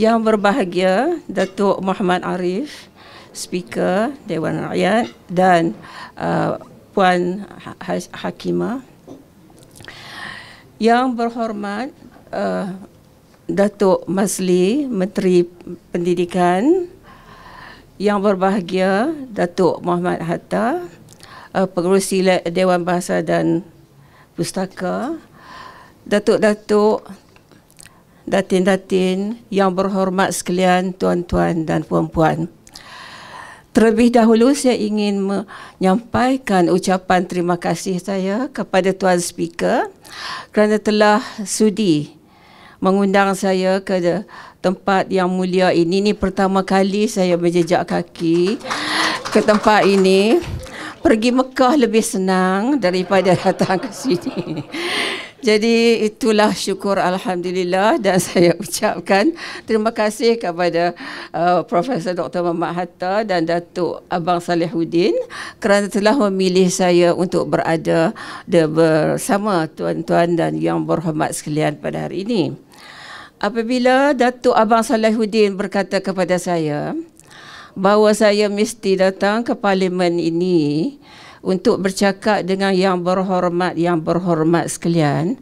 Yang berbahagia Datuk Muhammad Arif Speaker Dewan Rakyat dan uh, Puan ha-, ha-, Hakima. Yang berhormat uh, Datuk Masli Menteri Pendidikan Yang berbahagia Datuk Muhammad Hatta uh, Pengurusi Dewan Bahasa dan Pustaka Datuk-datuk datin-datin yang berhormat sekalian tuan-tuan dan puan-puan. Terlebih dahulu saya ingin menyampaikan ucapan terima kasih saya kepada Tuan Speaker kerana telah sudi mengundang saya ke tempat yang mulia ini. Ini pertama kali saya berjejak kaki ke tempat ini. Pergi Mekah lebih senang daripada datang ke sini. Jadi itulah syukur Alhamdulillah dan saya ucapkan terima kasih kepada uh, Profesor Dr. Mamat Hatta dan Datuk Abang Salihuddin kerana telah memilih saya untuk berada bersama tuan-tuan dan yang berhormat sekalian pada hari ini. Apabila Datuk Abang Salihuddin berkata kepada saya bahawa saya mesti datang ke parlimen ini untuk bercakap dengan yang berhormat yang berhormat sekalian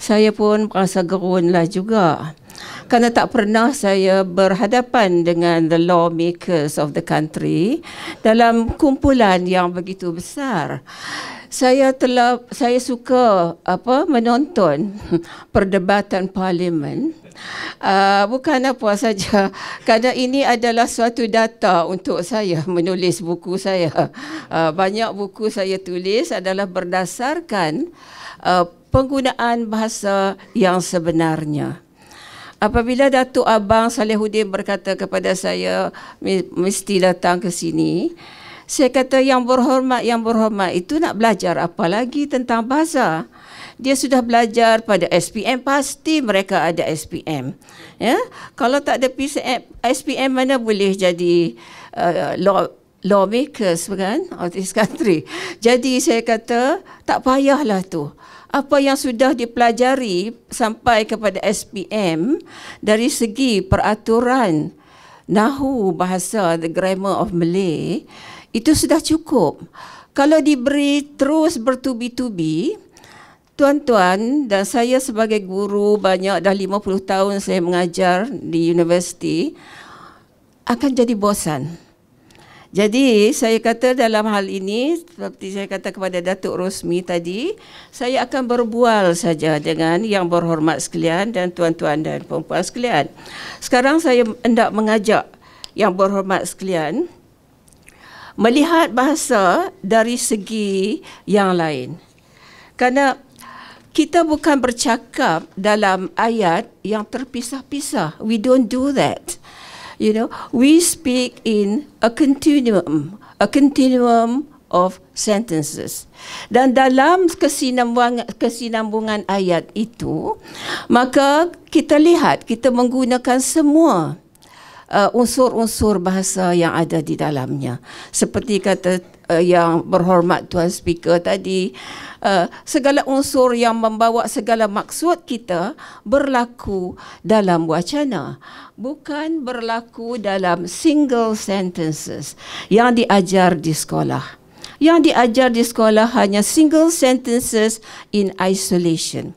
saya pun rasa gerunlah juga kerana tak pernah saya berhadapan dengan the lawmakers of the country dalam kumpulan yang begitu besar saya telah saya suka apa menonton perdebatan parlimen uh, bukan apa saja. Kadang ini adalah suatu data untuk saya menulis buku saya. Uh, banyak buku saya tulis adalah berdasarkan uh, penggunaan bahasa yang sebenarnya. Apabila Datuk Abang Salehuddin berkata kepada saya mesti datang ke sini, saya kata yang berhormat yang berhormat itu nak belajar apa lagi tentang bahasa? dia sudah belajar pada SPM pasti mereka ada SPM ya kalau tak ada PCM, SPM mana boleh jadi uh, law lawmakers bukan of oh, this country jadi saya kata tak payahlah tu apa yang sudah dipelajari sampai kepada SPM dari segi peraturan nahu bahasa the grammar of Malay itu sudah cukup kalau diberi terus bertubi-tubi Tuan-tuan dan saya sebagai guru banyak dah 50 tahun saya mengajar di universiti akan jadi bosan. Jadi saya kata dalam hal ini seperti saya kata kepada Datuk Rosmi tadi, saya akan berbual saja dengan yang berhormat sekalian dan tuan-tuan dan puan-puan sekalian. Sekarang saya hendak mengajak yang berhormat sekalian melihat bahasa dari segi yang lain. Karena kita bukan bercakap dalam ayat yang terpisah-pisah. We don't do that. You know, we speak in a continuum, a continuum of sentences. Dan dalam kesinambungan, kesinambungan ayat itu, maka kita lihat kita menggunakan semua uh, unsur-unsur bahasa yang ada di dalamnya. Seperti kata uh, yang berhormat Tuan Speaker tadi uh, segala unsur yang membawa segala maksud kita berlaku dalam wacana bukan berlaku dalam single sentences yang diajar di sekolah yang diajar di sekolah hanya single sentences in isolation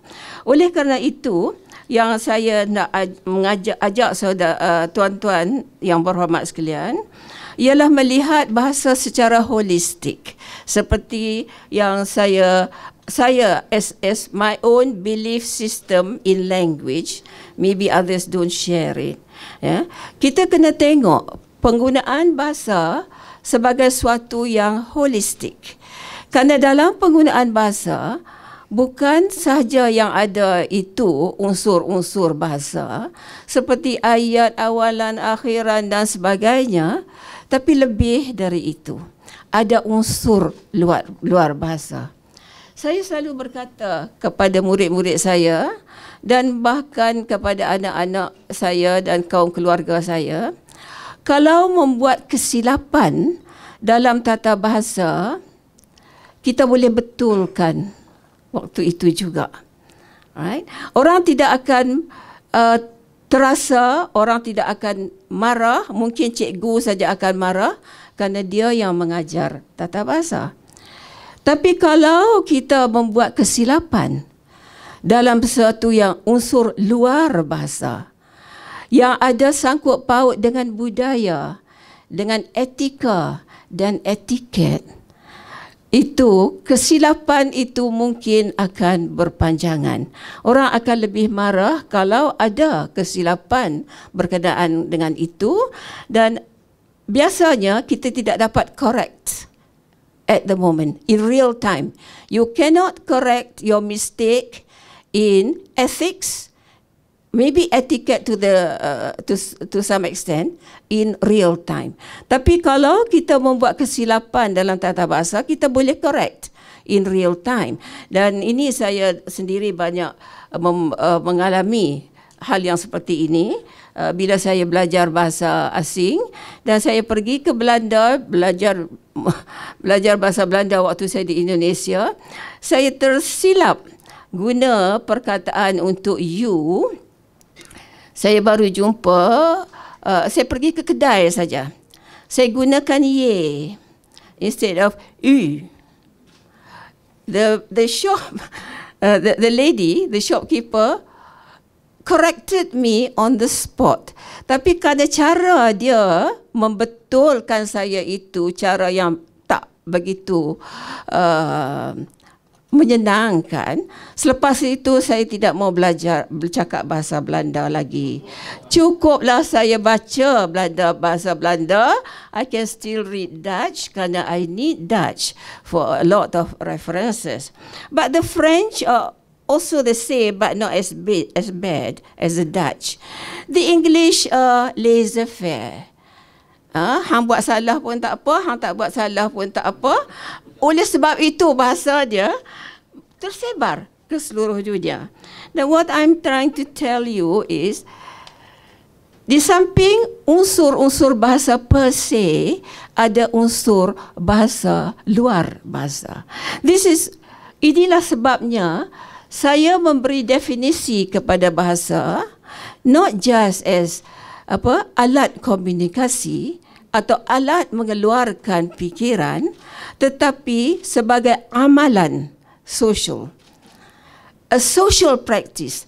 oleh kerana itu yang saya nak mengajak saudara uh, tuan-tuan yang berhormat sekalian ialah melihat bahasa secara holistik seperti yang saya saya SS my own belief system in language maybe others don't share it ya yeah. kita kena tengok penggunaan bahasa sebagai suatu yang holistik kerana dalam penggunaan bahasa bukan sahaja yang ada itu unsur-unsur bahasa seperti ayat awalan akhiran dan sebagainya tapi lebih dari itu ada unsur luar luar bahasa saya selalu berkata kepada murid-murid saya dan bahkan kepada anak-anak saya dan kaum keluarga saya kalau membuat kesilapan dalam tata bahasa kita boleh betulkan waktu itu juga right orang tidak akan uh, terasa orang tidak akan marah, mungkin cikgu saja akan marah kerana dia yang mengajar tata bahasa. Tapi kalau kita membuat kesilapan dalam sesuatu yang unsur luar bahasa, yang ada sangkut paut dengan budaya, dengan etika dan etiket, itu kesilapan itu mungkin akan berpanjangan. Orang akan lebih marah kalau ada kesilapan berkenaan dengan itu dan biasanya kita tidak dapat correct at the moment in real time. You cannot correct your mistake in ethics maybe etiquette to the uh, to to some extent in real time. Tapi kalau kita membuat kesilapan dalam tata bahasa, kita boleh correct in real time. Dan ini saya sendiri banyak uh, mem, uh, mengalami hal yang seperti ini uh, bila saya belajar bahasa asing dan saya pergi ke Belanda belajar belajar bahasa Belanda waktu saya di Indonesia, saya tersilap guna perkataan untuk you saya baru jumpa uh, saya pergi ke kedai saja saya gunakan ye instead of u the the shop uh, the, the lady the shopkeeper corrected me on the spot tapi kerana cara dia membetulkan saya itu cara yang tak begitu uh, menyenangkan. Selepas itu saya tidak mau belajar bercakap bahasa Belanda lagi. Cukuplah saya baca Belanda bahasa Belanda. I can still read Dutch kerana I need Dutch for a lot of references. But the French are also the same but not as bad as bad as the Dutch. The English are laissez faire. Ah, ha, hang buat salah pun tak apa, hang tak buat salah pun tak apa. Oleh sebab itu bahasa dia tersebar ke seluruh dunia. Now what I'm trying to tell you is di samping unsur-unsur bahasa per se, ada unsur bahasa luar bahasa. This is inilah sebabnya saya memberi definisi kepada bahasa not just as apa alat komunikasi atau alat mengeluarkan fikiran tetapi sebagai amalan social. A social practice.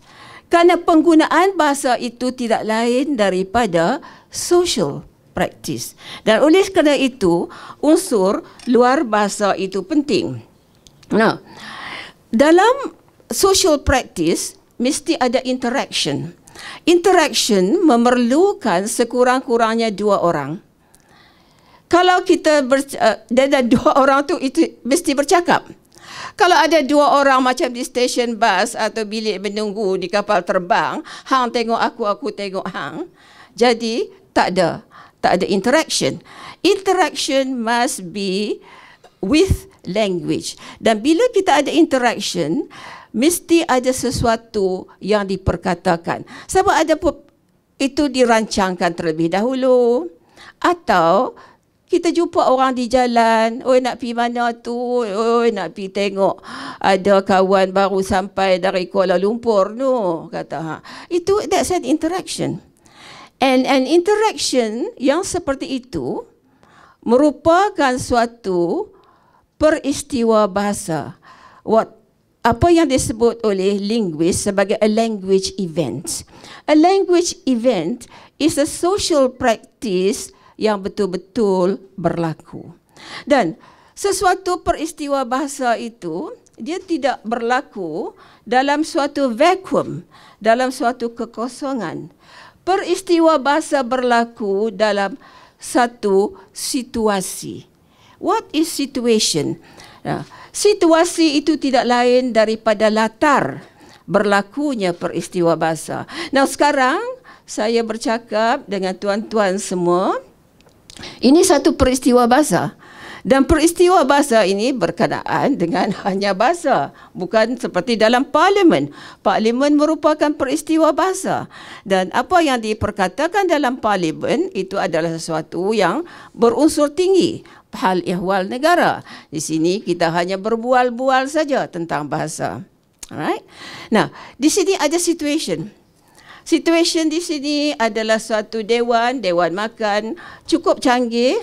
Kerana penggunaan bahasa itu tidak lain daripada social practice. Dan oleh kerana itu, unsur luar bahasa itu penting. Nah, dalam social practice, mesti ada interaction. Interaction memerlukan sekurang-kurangnya dua orang. Kalau kita ber, uh, dan, dan dua orang tu itu mesti bercakap kalau ada dua orang macam di stesen bas atau bilik menunggu di kapal terbang, hang tengok aku, aku tengok hang. Jadi tak ada, tak ada interaction. Interaction must be with language. Dan bila kita ada interaction, mesti ada sesuatu yang diperkatakan. Sebab ada itu dirancangkan terlebih dahulu atau kita jumpa orang di jalan, oi nak pi mana tu, oi nak pi tengok ada kawan baru sampai dari Kuala Lumpur tu, kata ha. Itu that said interaction. And an interaction yang seperti itu merupakan suatu peristiwa bahasa. What apa yang disebut oleh linguist sebagai a language event. A language event is a social practice yang betul-betul berlaku. Dan sesuatu peristiwa bahasa itu dia tidak berlaku dalam suatu vakum, dalam suatu kekosongan. Peristiwa bahasa berlaku dalam satu situasi. What is situation? Nah, situasi itu tidak lain daripada latar berlakunya peristiwa bahasa. Nah, sekarang saya bercakap dengan tuan-tuan semua. Ini satu peristiwa bahasa. Dan peristiwa bahasa ini berkenaan dengan hanya bahasa. Bukan seperti dalam parlimen. Parlimen merupakan peristiwa bahasa. Dan apa yang diperkatakan dalam parlimen itu adalah sesuatu yang berunsur tinggi. Hal ihwal negara. Di sini kita hanya berbual-bual saja tentang bahasa. Alright. Nah, di sini ada situasi. Situasi di sini adalah suatu dewan, dewan makan cukup canggih.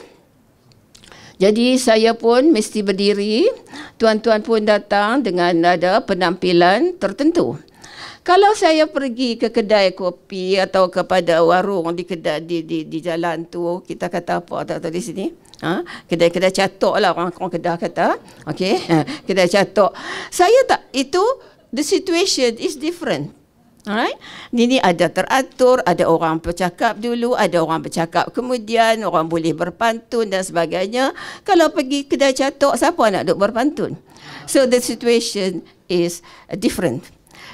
Jadi saya pun mesti berdiri, tuan-tuan pun datang dengan ada penampilan tertentu. Kalau saya pergi ke kedai kopi atau kepada warung di kedai di di, di jalan tu, kita kata apa tak tahu di sini? Ha? Kedai-kedai catok lah orang, orang kedai kata. Okay, ha, kedai catok. Saya tak, itu the situation is different. Alright. Ini ada teratur, ada orang bercakap dulu, ada orang bercakap kemudian, orang boleh berpantun dan sebagainya. Kalau pergi kedai catok, siapa nak duduk berpantun? So the situation is different.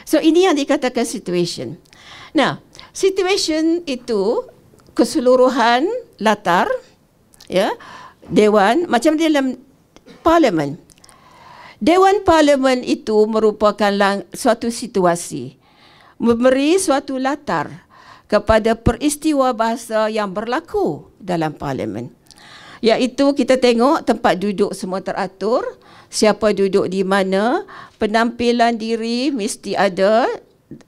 So ini yang dikatakan situation. Nah, situation itu keseluruhan latar ya dewan macam dalam parlimen. Dewan parlimen itu merupakan suatu situasi memberi suatu latar kepada peristiwa bahasa yang berlaku dalam parlimen. Iaitu kita tengok tempat duduk semua teratur, siapa duduk di mana, penampilan diri mesti ada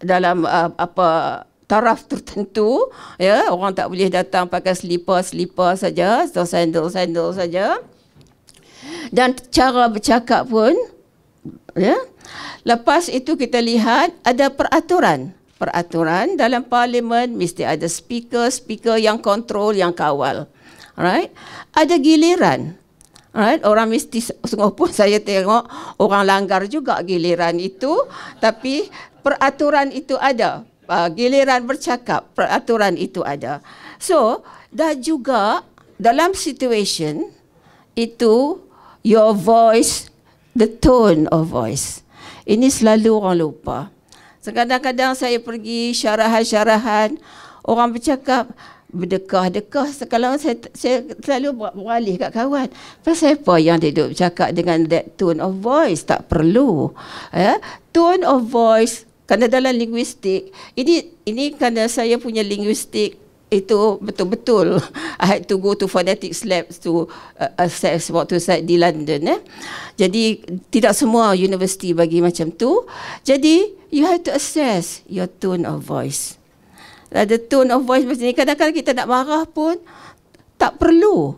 dalam uh, apa taraf tertentu ya orang tak boleh datang pakai slipper-slipper saja atau sandal-sandal saja dan cara bercakap pun ya. Lepas itu kita lihat ada peraturan. Peraturan dalam parlimen mesti ada speaker, speaker yang kontrol, yang kawal. Right? Ada giliran. Right? Orang mesti sungguh pun saya tengok orang langgar juga giliran itu, tapi peraturan itu ada. Uh, giliran bercakap, peraturan itu ada. So, dah juga dalam situation itu your voice the tone of voice. Ini selalu orang lupa. Kadang-kadang saya pergi syarahan-syarahan, orang bercakap, berdekah-dekah. Sekarang saya, saya selalu beralih kat kawan. Pasal apa yang dia duduk bercakap dengan that tone of voice? Tak perlu. Eh? Tone of voice, kerana dalam linguistik, ini ini kerana saya punya linguistik itu betul-betul I had to go to phonetics labs to uh, assess what to say di London. Eh. Jadi tidak semua universiti bagi macam tu. Jadi you have to assess your tone of voice. Ada lah, tone of voice macam ni kadang-kadang kita nak marah pun tak perlu.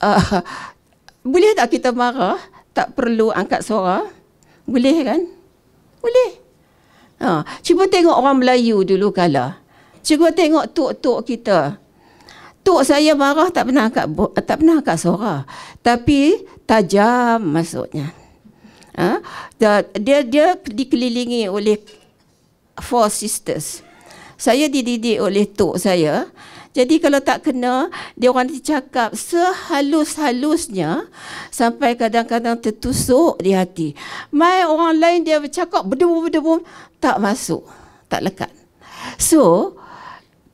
Uh, boleh tak kita marah? Tak perlu angkat suara? Boleh kan? Boleh. Ha, cuba tengok orang Melayu dulu kalah. Cuba tengok tok-tok kita. Tok saya marah tak pernah angkat tak pernah angkat suara. Tapi tajam maksudnya. Ha? Dia dia dikelilingi oleh four sisters. Saya dididik oleh tok saya. Jadi kalau tak kena, dia orang nanti sehalus-halusnya sampai kadang-kadang tertusuk di hati. Mai orang lain dia bercakap berdebu-berdebu tak masuk, tak lekat. So,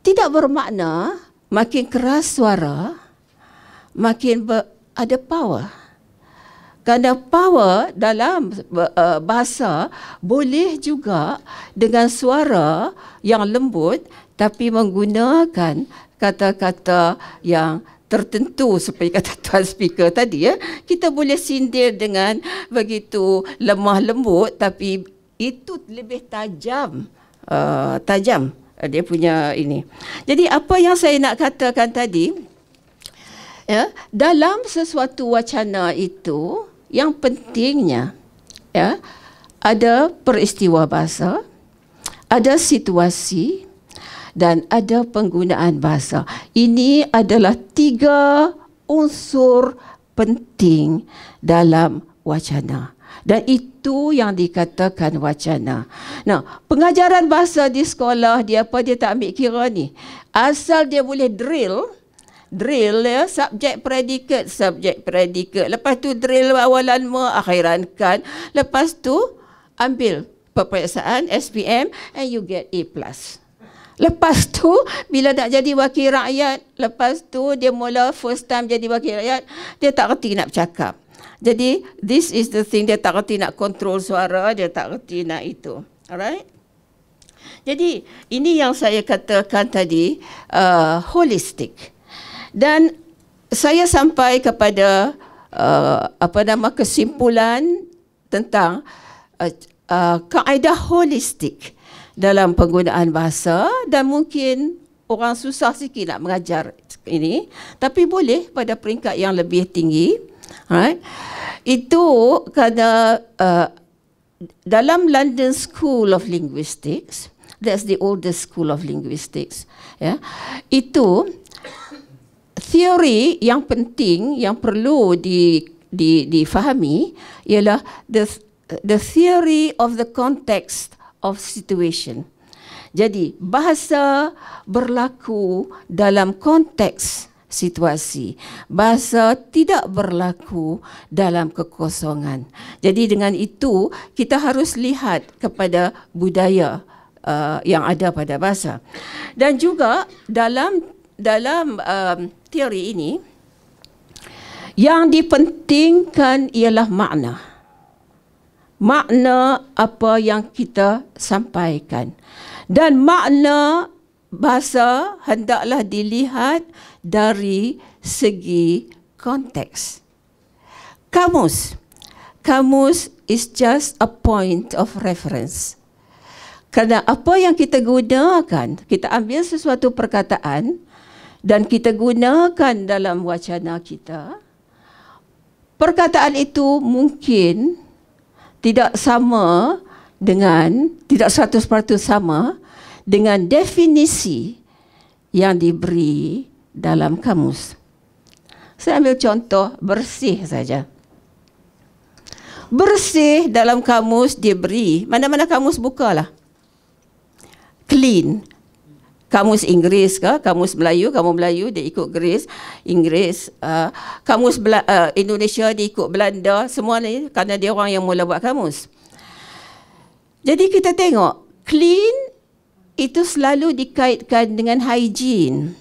tidak bermakna makin keras suara makin ada power Karena power dalam e, bahasa boleh juga dengan suara yang lembut tapi menggunakan kata-kata yang tertentu seperti kata tuan speaker tadi ya kita boleh sindir dengan begitu lemah lembut tapi itu lebih tajam uh, tajam Eh, dia punya ini. Jadi apa yang saya nak katakan tadi ya dalam sesuatu wacana itu yang pentingnya ya ada peristiwa bahasa, ada situasi dan ada penggunaan bahasa. Ini adalah tiga unsur penting dalam wacana dan itu yang dikatakan wacana. Nah, pengajaran bahasa di sekolah dia apa dia tak ambil kira ni. Asal dia boleh drill drill ya subjek predikat subjek predikat lepas tu drill awalan mu akhiran kan lepas tu ambil peperiksaan SPM and you get A+. Lepas tu bila nak jadi wakil rakyat lepas tu dia mula first time jadi wakil rakyat dia tak reti nak bercakap. Jadi this is the thing dia tak reti nak kontrol suara, dia tak reti nak itu. Alright? Jadi ini yang saya katakan tadi uh, holistic. Dan saya sampai kepada uh, apa nama kesimpulan tentang uh, uh, kaedah holistik dalam penggunaan bahasa dan mungkin orang susah sikit nak mengajar ini tapi boleh pada peringkat yang lebih tinggi Right? Itu kerana uh, dalam London School of Linguistics, that's the oldest school of linguistics, ya, itu teori yang penting yang perlu di, di, difahami ialah the the theory of the context of situation. Jadi bahasa berlaku dalam konteks situasi. Bahasa tidak berlaku dalam kekosongan. Jadi dengan itu, kita harus lihat kepada budaya uh, yang ada pada bahasa. Dan juga dalam dalam um, teori ini, yang dipentingkan ialah makna. Makna apa yang kita sampaikan. Dan makna bahasa hendaklah dilihat dari segi konteks. Kamus. Kamus is just a point of reference. Kerana apa yang kita gunakan, kita ambil sesuatu perkataan dan kita gunakan dalam wacana kita, perkataan itu mungkin tidak sama dengan, tidak 100% sama dengan dengan definisi yang diberi dalam kamus. Saya ambil contoh bersih saja. Bersih dalam kamus diberi, mana-mana kamus bukalah. Clean. Kamus Inggeris ke, kamus Melayu, kamus Melayu dia ikut Greece, Inggeris. Uh, kamus Bel- uh, Indonesia dia ikut Belanda, semua ni kerana dia orang yang mula buat kamus. Jadi kita tengok, clean itu selalu dikaitkan dengan hygiene.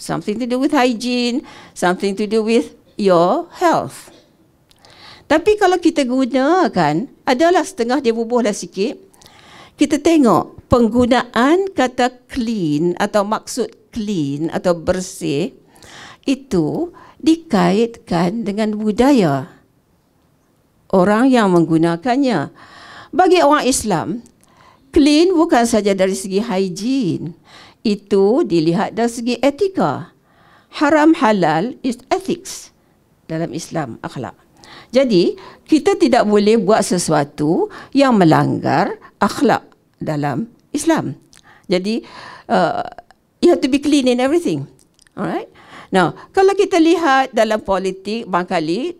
Something to do with hygiene, something to do with your health. Tapi kalau kita gunakan, adalah setengah dia bubuhlah sikit, kita tengok penggunaan kata clean atau maksud clean atau bersih itu dikaitkan dengan budaya orang yang menggunakannya. Bagi orang Islam, clean bukan saja dari segi hygiene. Itu dilihat dari segi etika. Haram halal is ethics dalam Islam akhlak. Jadi, kita tidak boleh buat sesuatu yang melanggar akhlak dalam Islam. Jadi, uh, you have to be clean in everything. Alright? Now, kalau kita lihat dalam politik, bangkali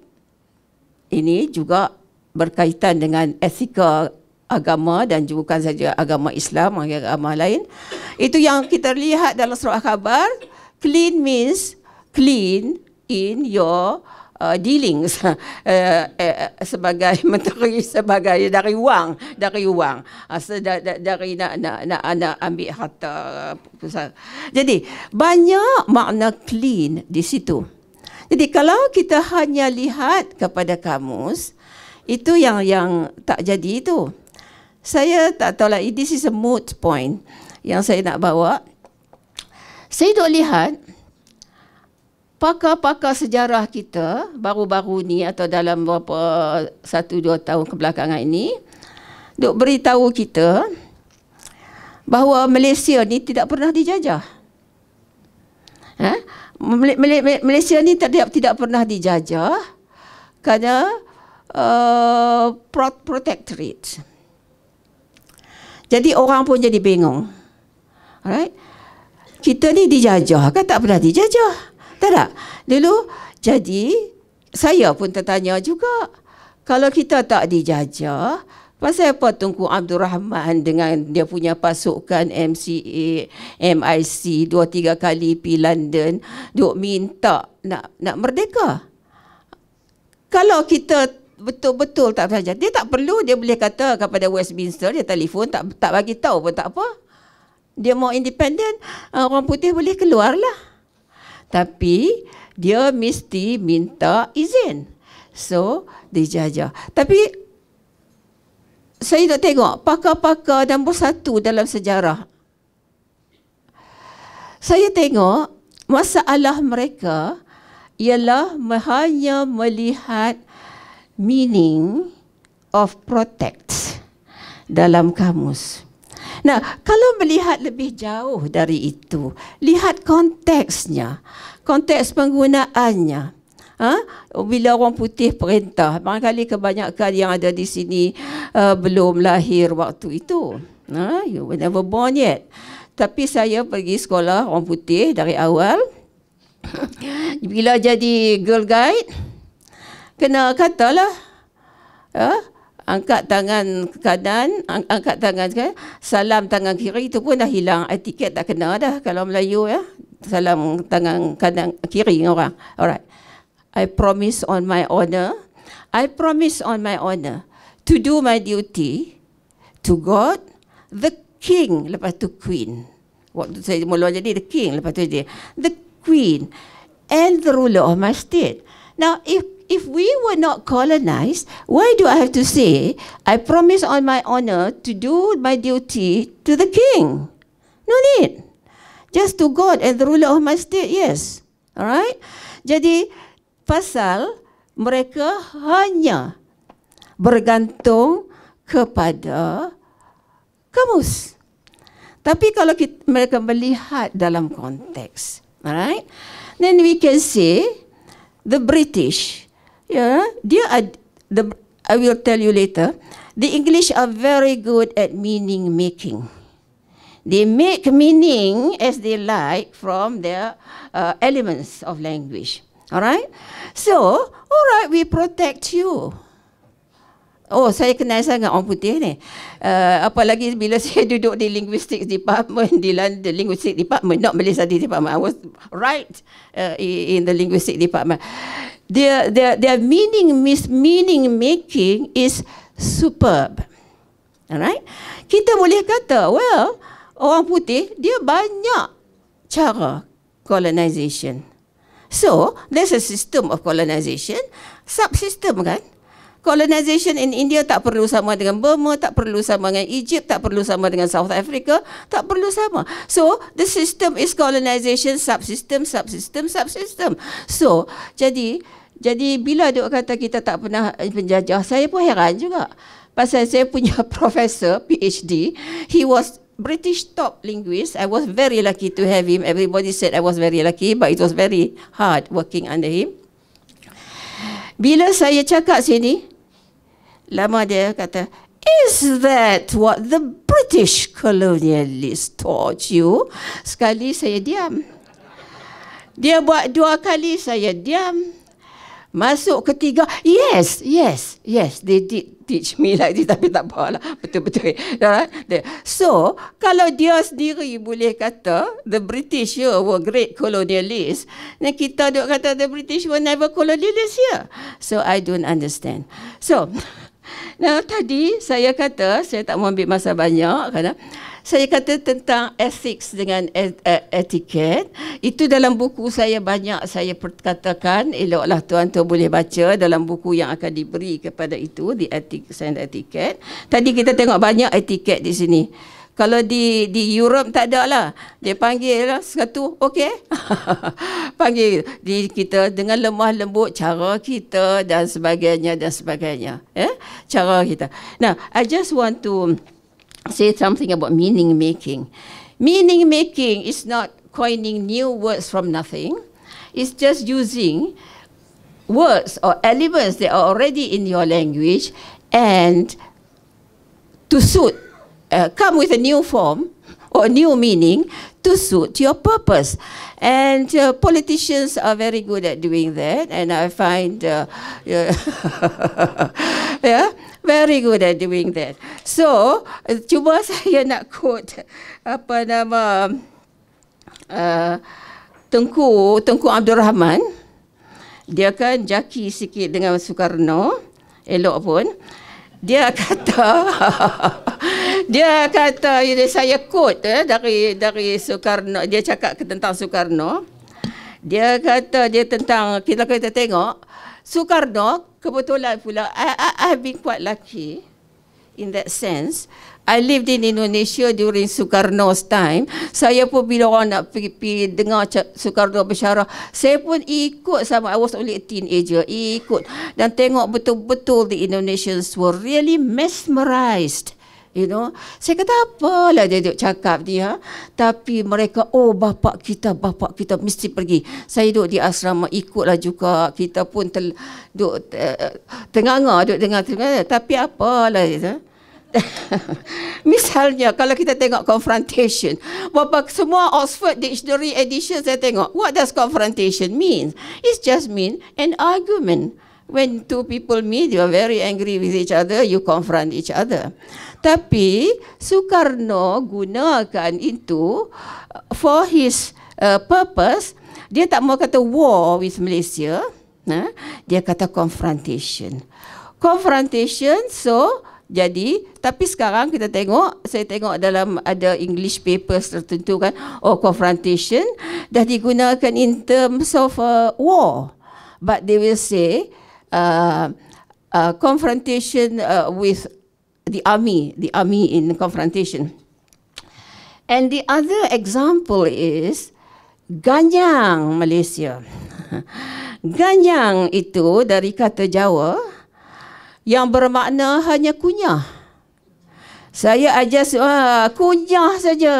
ini juga berkaitan dengan etika agama dan bukan saja agama Islam dan agama lain. Itu yang kita lihat dalam surah khabar. Clean means clean in your uh, dealings uh, uh, sebagai menteri sebagai dari wang dari wang uh, dari nak nak nak nak ambil harta pusat. Jadi banyak makna clean di situ. Jadi kalau kita hanya lihat kepada kamus itu yang yang tak jadi itu saya tak tahu lah, this is a mood point yang saya nak bawa. Saya dah lihat pakar-pakar sejarah kita baru-baru ni atau dalam beberapa satu dua tahun kebelakangan ini dok beritahu kita bahawa Malaysia ni tidak pernah dijajah. Ha? Malaysia ni tidak tidak pernah dijajah kerana uh, protectorate. Jadi orang pun jadi bingung. Alright. Kita ni dijajah kan tak pernah dijajah. Tak tak? Dulu jadi saya pun tertanya juga. Kalau kita tak dijajah, pasal apa Tunku Abdul Rahman dengan dia punya pasukan MCA, MIC dua tiga kali pi London duk minta nak nak merdeka? Kalau kita betul-betul tak belajar. Dia tak perlu dia boleh kata kepada Westminster dia telefon tak tak bagi tahu pun tak apa. Dia mau independen uh, orang putih boleh keluarlah. Tapi dia mesti minta izin. So dijajah. Tapi saya nak tengok pakar-pakar dan satu dalam sejarah. Saya tengok masalah mereka ialah hanya melihat meaning of protect dalam kamus. Nah, kalau melihat lebih jauh dari itu, lihat konteksnya, konteks penggunaannya. Ha? Bila orang putih perintah, barangkali kebanyakan yang ada di sini uh, belum lahir waktu itu. Ha? You were never born yet. Tapi saya pergi sekolah orang putih dari awal. Bila jadi girl guide, kena katalah ya angkat tangan kanan angkat tangan kan salam tangan kiri itu pun dah hilang etiket tak kena dah kalau Melayu ya salam tangan kanan kiri dengan orang alright i promise on my honor i promise on my honor to do my duty to god the king lepas tu queen waktu saya mula jadi the king lepas tu dia the queen and the ruler of my state now if if we were not colonized, why do I have to say, I promise on my honor to do my duty to the king? No need. Just to God and the ruler of my state, yes. Alright? Jadi, pasal mereka hanya bergantung kepada kamus. Tapi kalau kita, mereka melihat dalam konteks, alright? Then we can say the British Ya, dia ad, the, I will tell you later. The English are very good at meaning making. They make meaning as they like from their uh, elements of language. All right. So, all right, we protect you. Oh, saya kenal sangat orang putih ni. Uh, apalagi bila saya duduk di linguistics department, di London linguistics department, not Malaysia department. I was right uh, in the linguistics department their, their, their meaning mis, meaning making is superb. Alright? Kita boleh kata, well, orang putih, dia banyak cara colonization. So, there's a system of colonization, subsystem kan? Colonization in India tak perlu sama dengan Burma, tak perlu sama dengan Egypt, tak perlu sama dengan South Africa, tak perlu sama. So, the system is colonization, subsystem, subsystem, subsystem. So, jadi, jadi bila dia kata kita tak pernah eh, penjajah, saya pun heran juga. Pasal saya punya profesor, PhD, he was British top linguist. I was very lucky to have him. Everybody said I was very lucky, but it was very hard working under him. Bila saya cakap sini, lama dia kata, Is that what the British colonialist taught you? Sekali saya diam. Dia buat dua kali saya diam. Masuk ketiga, yes, yes, yes, they did teach me like this tapi tak apalah. Betul-betul. so, kalau dia sendiri boleh kata the British here were great colonialists, then kita duk kata the British were never colonialists here. So, I don't understand. So, Nah, tadi saya kata saya tak mau ambil masa banyak kerana ah. saya kata tentang ethics dengan etiket itu dalam buku saya banyak saya perkatakan eloklah tuan-tuan boleh baca dalam buku yang akan diberi kepada itu di ethics and etiket. Tadi kita tengok banyak etiket di sini kalau di di Europe tak ada lah. Dia panggil lah satu, okey. panggil di kita dengan lemah lembut cara kita dan sebagainya dan sebagainya. Eh? Cara kita. Now, I just want to say something about meaning making. Meaning making is not coining new words from nothing. It's just using words or elements that are already in your language and to suit Uh, come with a new form or new meaning to suit your purpose. And uh, politicians are very good at doing that, and I find uh, yeah, very good at doing that. So, cuma saya nak quote apa nama uh, Tengku Tengku Abdul Rahman. Dia kan jaki sikit dengan Soekarno. Elok pun. Dia kata dia kata dia saya quote eh, dari dari Soekarno dia cakap tentang Soekarno dia kata dia tentang kita kita tengok Soekarno kebetulan pula I, I, I've been quite lucky in that sense I lived in Indonesia during Soekarno's time saya pun bila orang nak pergi, pergi dengar Soekarno bersyarah saya pun ikut sama I was only a teenager ikut dan tengok betul-betul the Indonesians were really mesmerized You know, saya kata apa lah dia duk cakap dia. Ah. Tapi mereka, oh bapak kita, bapak kita mesti pergi. Saya duduk di asrama, ikutlah juga. Kita pun tel, duk eh, eh, tengah-tengah, duk dengar tengah Tapi apalah dia. Ya, Misalnya kalau kita tengok confrontation Bapa semua Oxford Dictionary Edition saya tengok What does confrontation mean? It just mean an argument When two people meet, you are very angry with each other, you confront each other. Tapi Soekarno gunakan itu uh, for his uh, purpose. Dia tak mau kata war with Malaysia. Nah, ha? dia kata confrontation. Confrontation so jadi tapi sekarang kita tengok saya tengok dalam ada English papers tertentu kan oh confrontation dah digunakan in terms of uh, war but they will say uh, uh, confrontation uh, with the army, the army in confrontation. And the other example is Ganyang, Malaysia. Ganyang itu dari kata Jawa yang bermakna hanya kunyah. Saya ajar semua ah, kunyah saja.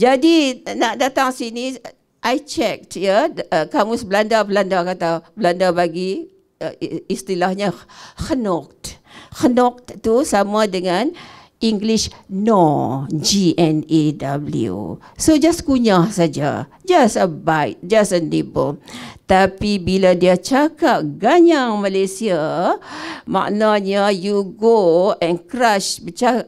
Jadi nak datang sini, I checked ya eh, kamus Belanda Belanda kata Belanda bagi eh, istilahnya genocht. Henok tu sama dengan English no G N A W. So just kunyah saja. Just a bite, just a nibble. Tapi bila dia cakap ganyang Malaysia, maknanya you go and crush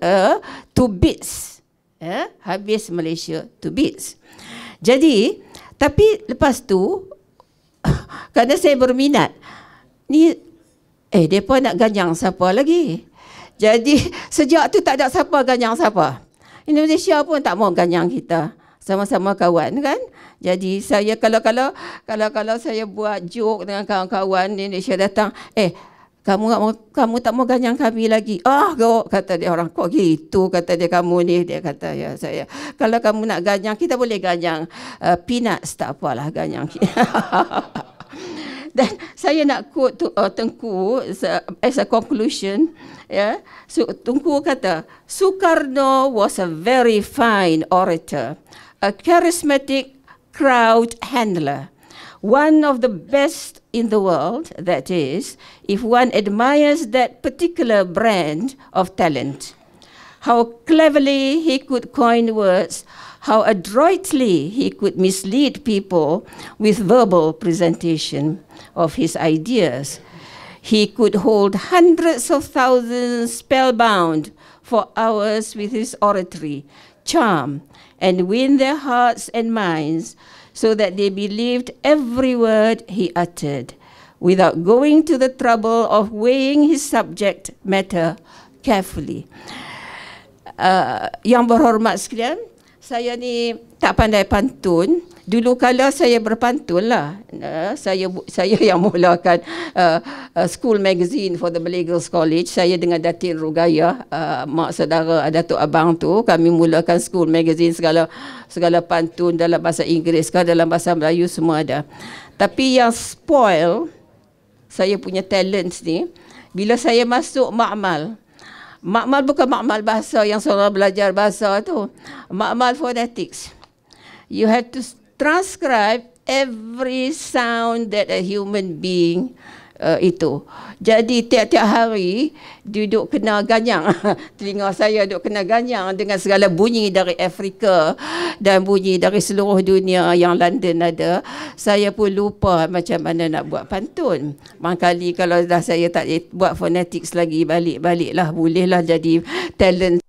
uh, to bits. Eh, habis Malaysia to bits. Jadi, tapi lepas tu kerana saya berminat ni Eh, mereka nak ganjang siapa lagi? Jadi, sejak tu tak ada siapa ganjang siapa. Indonesia pun tak mau ganjang kita. Sama-sama kawan kan? Jadi saya kalau-kalau kalau-kalau saya buat joke dengan kawan-kawan Indonesia datang, eh kamu tak mau kamu tak mau ganjang kami lagi. Ah, oh, kata dia orang kok gitu kata dia kamu ni dia kata ya saya. Kalau kamu nak ganjang kita boleh ganjang uh, eh, peanuts tak apalah ganyang. Kita. dan saya nak quote to, uh, Tengku as a, as a conclusion yeah so Tengku kata Sukarno was a very fine orator a charismatic crowd handler one of the best in the world, that is, if one admires that particular brand of talent. How cleverly he could coin words, how adroitly he could mislead people with verbal presentation, of his ideas. He could hold hundreds of thousands spellbound for hours with his oratory, charm, and win their hearts and minds so that they believed every word he uttered without going to the trouble of weighing his subject matter carefully. Uh, yang berhormat sekalian, saya ni tak pandai pantun, dulu kala saya berpantun lah. Uh, saya saya yang mulakan uh, uh, school magazine for the Malay Girls College. Saya dengan Datin Rugaya, uh, mak saudara Datuk Abang tu, kami mulakan school magazine segala segala pantun dalam bahasa Inggeris ke dalam bahasa Melayu semua ada. Tapi yang spoil saya punya talents ni, bila saya masuk makmal, Makmal bukan makmal bahasa yang seorang belajar bahasa tu. Makmal phonetics. You have to transcribe every sound that a human being uh, itu. Jadi tiap-tiap hari duduk kena ganyang. Telinga saya duduk kena ganyang dengan segala bunyi dari Afrika dan bunyi dari seluruh dunia yang London ada. Saya pun lupa macam mana nak buat pantun. Mangkali kalau dah saya tak buat fonetik lagi balik-baliklah bolehlah jadi talent.